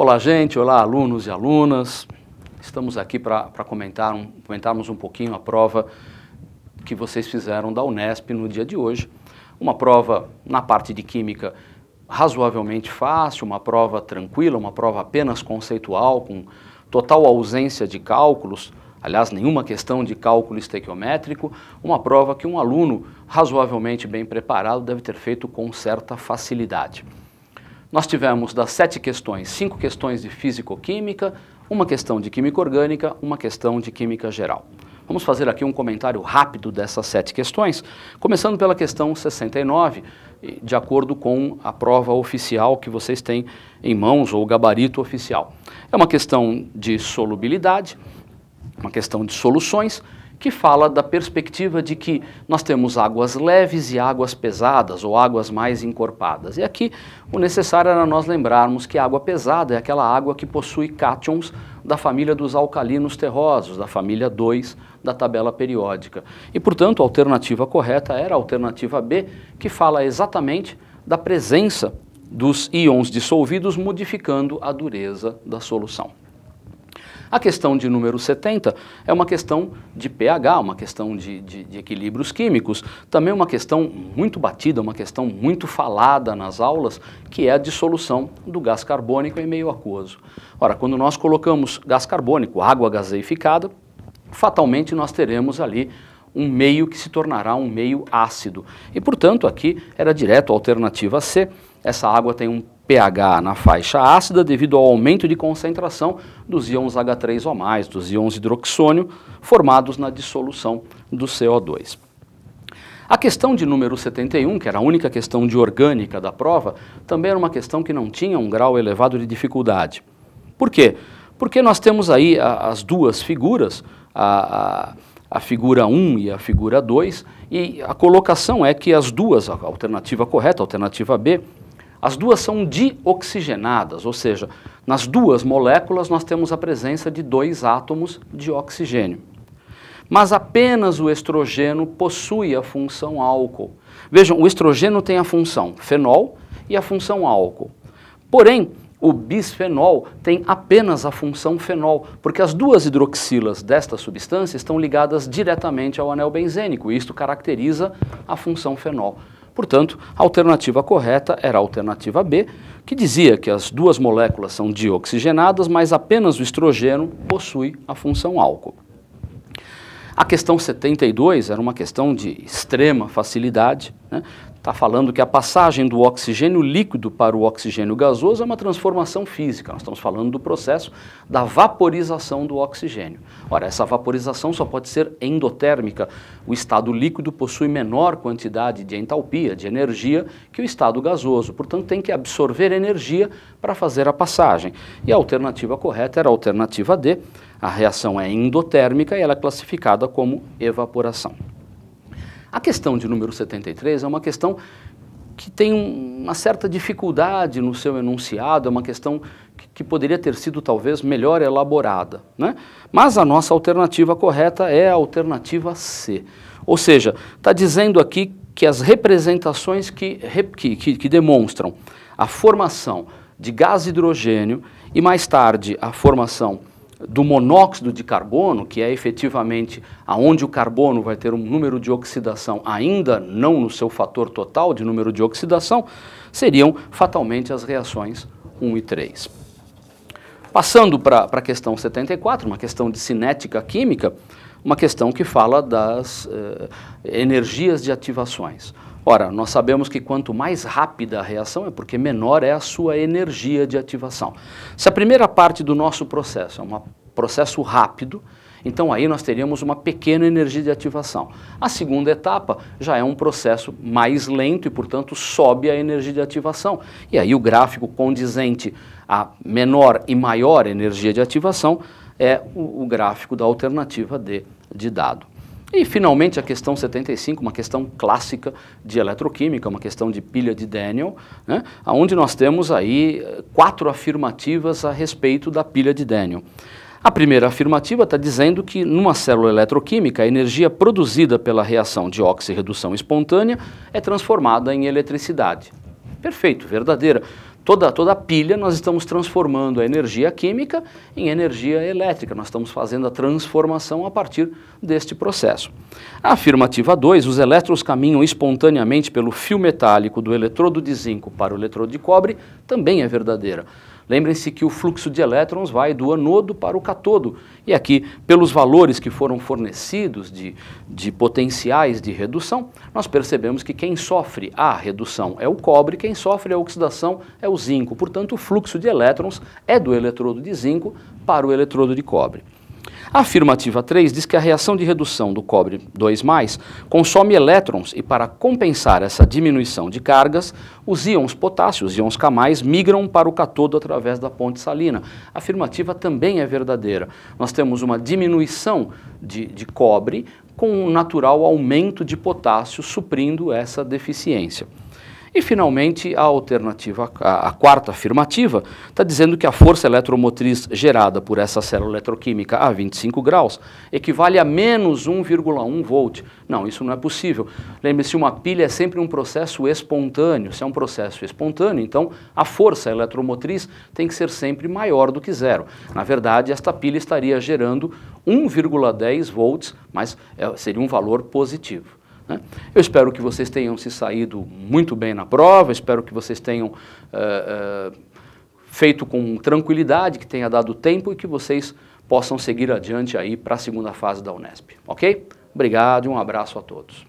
Olá, gente. Olá, alunos e alunas. Estamos aqui para comentar um, comentarmos um pouquinho a prova que vocês fizeram da Unesp no dia de hoje. Uma prova na parte de Química razoavelmente fácil, uma prova tranquila, uma prova apenas conceitual, com total ausência de cálculos, aliás, nenhuma questão de cálculo estequiométrico, uma prova que um aluno razoavelmente bem preparado deve ter feito com certa facilidade. Nós tivemos das sete questões, cinco questões de físico-química, uma questão de química orgânica, uma questão de química geral. Vamos fazer aqui um comentário rápido dessas sete questões, começando pela questão 69, de acordo com a prova oficial que vocês têm em mãos, ou o gabarito oficial. É uma questão de solubilidade, uma questão de soluções que fala da perspectiva de que nós temos águas leves e águas pesadas, ou águas mais encorpadas. E aqui o necessário era nós lembrarmos que a água pesada é aquela água que possui cátions da família dos alcalinos terrosos, da família 2 da tabela periódica. E, portanto, a alternativa correta era a alternativa B, que fala exatamente da presença dos íons dissolvidos modificando a dureza da solução. A questão de número 70 é uma questão de pH, uma questão de, de, de equilíbrios químicos, também uma questão muito batida, uma questão muito falada nas aulas, que é a dissolução do gás carbônico em meio aquoso. Ora, quando nós colocamos gás carbônico, água gaseificada, fatalmente nós teremos ali um meio que se tornará um meio ácido. E, portanto, aqui era direto a alternativa C. Essa água tem um pH na faixa ácida devido ao aumento de concentração dos íons H3O+, dos íons hidroxônio, formados na dissolução do CO2. A questão de número 71, que era a única questão de orgânica da prova, também era uma questão que não tinha um grau elevado de dificuldade. Por quê? Porque nós temos aí a, as duas figuras, a, a, a, figura 1 e a figura 2, e a colocação é que as duas, a alternativa correta, a alternativa B, as duas são dioxigenadas, ou seja, nas duas moléculas nós temos a presença de dois átomos de oxigênio. Mas apenas o estrogênio possui a função álcool. Vejam, o estrogênio tem a função fenol e a função álcool. Porém, o bisfenol tem apenas a função fenol, porque as duas hidroxilas desta substância estão ligadas diretamente ao anel benzênico, e isto caracteriza a função fenol. Portanto, a alternativa correta era a alternativa B, que dizia que as duas moléculas são dioxigenadas, mas apenas o estrogênio possui a função álcool. A questão 72 era uma questão de extrema facilidade. Né? está falando que a passagem do oxigênio líquido para o oxigênio gasoso é uma transformação física. Nós estamos falando do processo da vaporização do oxigênio. Ora, essa vaporização só pode ser endotérmica. O estado líquido possui menor quantidade de entalpia, de energia, que o estado gasoso. Portanto, tem que absorver energia para fazer a passagem. E a alternativa correta era a alternativa D. A reação é endotérmica e ela é classificada como evaporação. A questão de número 73 é uma questão que tem uma certa dificuldade no seu enunciado, é uma questão que, que poderia ter sido talvez melhor elaborada. Né? Mas a nossa alternativa correta é a alternativa C. Ou seja, está dizendo aqui que as representações que, que, que, demonstram a formação de gás hidrogênio e mais tarde a formação do monóxido de carbono, que é efetivamente aonde o carbono vai ter um número de oxidação ainda não no seu fator total de número de oxidação, seriam fatalmente as reações 1 e 3. Passando para a questão 74, uma questão de cinética química, uma questão que fala das eh, energias de ativações. Ora, nós sabemos que quanto mais rápida a reação é porque menor é a sua energia de ativação. Se a primeira parte do nosso processo é um processo rápido, então aí nós teríamos uma pequena energia de ativação. A segunda etapa já é um processo mais lento e, portanto, sobe a energia de ativação. E aí o gráfico condizente a menor e maior energia de ativação é o, o gráfico da alternativa D de dado. E, finalmente, a questão 75, uma questão clássica de eletroquímica, uma questão de pilha de Daniel, né, onde nós temos aí eh, quatro afirmativas a respeito da pilha de Daniel. A primeira afirmativa está dizendo que numa célula eletroquímica, a energia produzida pela reação de oxirredução espontânea é transformada em eletricidade. Perfeito, verdadeira toda, toda a pilha nós estamos transformando a energia química em energia elétrica, nós estamos fazendo a transformação a partir deste processo. A afirmativa 2, os elétrons caminham espontaneamente pelo fio metálico do eletrodo de zinco para o eletrodo de cobre, também é verdadeira. Lembrem-se que o fluxo de elétrons vai do anodo para o catodo. E aqui, pelos valores que foram fornecidos de, de potenciais de redução, nós percebemos que quem sofre a redução é o cobre, quem sofre a oxidação é o zinco. Portanto, o fluxo de elétrons é do eletrodo de zinco para o eletrodo de cobre. A afirmativa 3 diz que a reação de redução do cobre 2 consome elétrons e, para compensar essa diminuição de cargas, os íons potássio, os íons K, migram para o catodo através da ponte salina. A afirmativa também é verdadeira. Nós temos uma diminuição de, de cobre com um natural aumento de potássio, suprindo essa deficiência. E, finalmente, a alternativa, a, a quarta afirmativa, está dizendo que a força eletromotriz gerada por essa célula eletroquímica a 25 graus equivale a menos 1,1 volt. Não, isso não é possível. Lembre-se, uma pilha é sempre um processo espontâneo. Se é um processo espontâneo, então a força eletromotriz tem que ser sempre maior do que zero. Na verdade, esta pilha estaria gerando 1,10 volts, mas é, seria um valor positivo. Né? Eu espero que vocês tenham se saído muito bem na prova, espero que vocês tenham uh, uh, feito com tranquilidade, que tenha dado tempo e que vocês possam seguir adiante aí para a segunda fase da Unesp, ok? Obrigado e um abraço a todos.